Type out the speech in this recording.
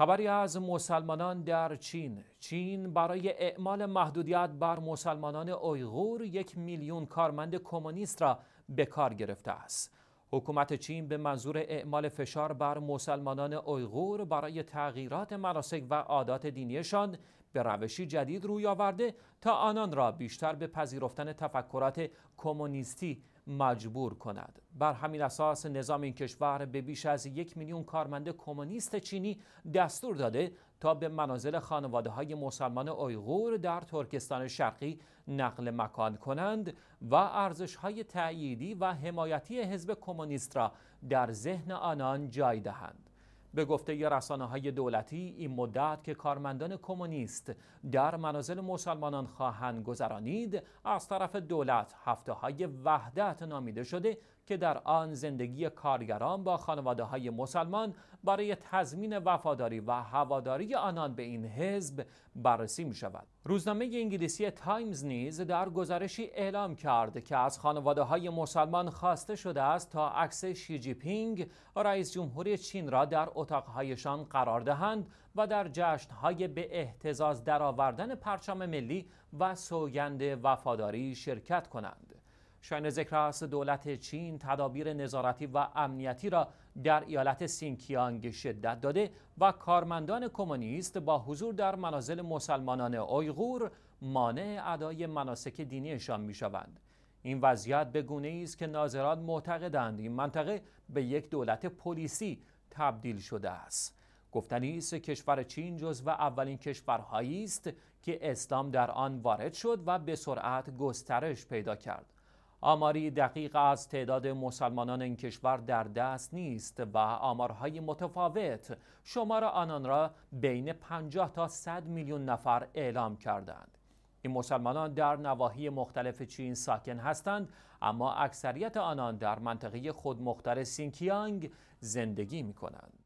خبری از مسلمانان در چین چین برای اعمال محدودیت بر مسلمانان اویغور یک میلیون کارمند کمونیست را به کار گرفته است حکومت چین به منظور اعمال فشار بر مسلمانان اویغور برای تغییرات مناسک و عادات دینیشان به روشی جدید روی آورده تا آنان را بیشتر به پذیرفتن تفکرات کمونیستی مجبور کند بر همین اساس نظام این کشور به بیش از یک میلیون کارمند کمونیست چینی دستور داده تا به منازل خانواده های مسلمان اویغور در ترکستان شرقی نقل مکان کنند و ارزش های تأییدی و حمایتی حزب کمونیست را در ذهن آنان جای دهند. به گفته رسانه های دولتی این مدت که کارمندان کمونیست در منازل مسلمانان خواهند گذرانید از طرف دولت هفته های وحدت نامیده شده که در آن زندگی کارگران با خانواده های مسلمان برای تضمین وفاداری و هواداری آنان به این حزب بررسی می شود. روزنامه انگلیسی تایمز نیز در گزارشی اعلام کرد که از خانواده های مسلمان خواسته شده است تا عکس شی جی پینگ رئیس جمهوری چین را در اتاقهایشان قرار دهند و در جشنهای به احتزاز درآوردن پرچم ملی و سوگند وفاداری شرکت کنند. شاین ذکر است دولت چین تدابیر نظارتی و امنیتی را در ایالت سینکیانگ شدت داده و کارمندان کمونیست با حضور در منازل مسلمانان اویغور مانع ادای مناسک دینیشان می شوند. این وضعیت به گونه است که ناظران معتقدند این منطقه به یک دولت پلیسی تبدیل شده است. گفتنی است کشور چین و اولین کشورهایی است که اسلام در آن وارد شد و به سرعت گسترش پیدا کرد. آماری دقیق از تعداد مسلمانان این کشور در دست نیست و آمارهای متفاوت شمار آنان را بین 50 تا 100 میلیون نفر اعلام کردند. این مسلمانان در نواحی مختلف چین ساکن هستند اما اکثریت آنان در منطقه خود سینکیانگ زندگی می کنند.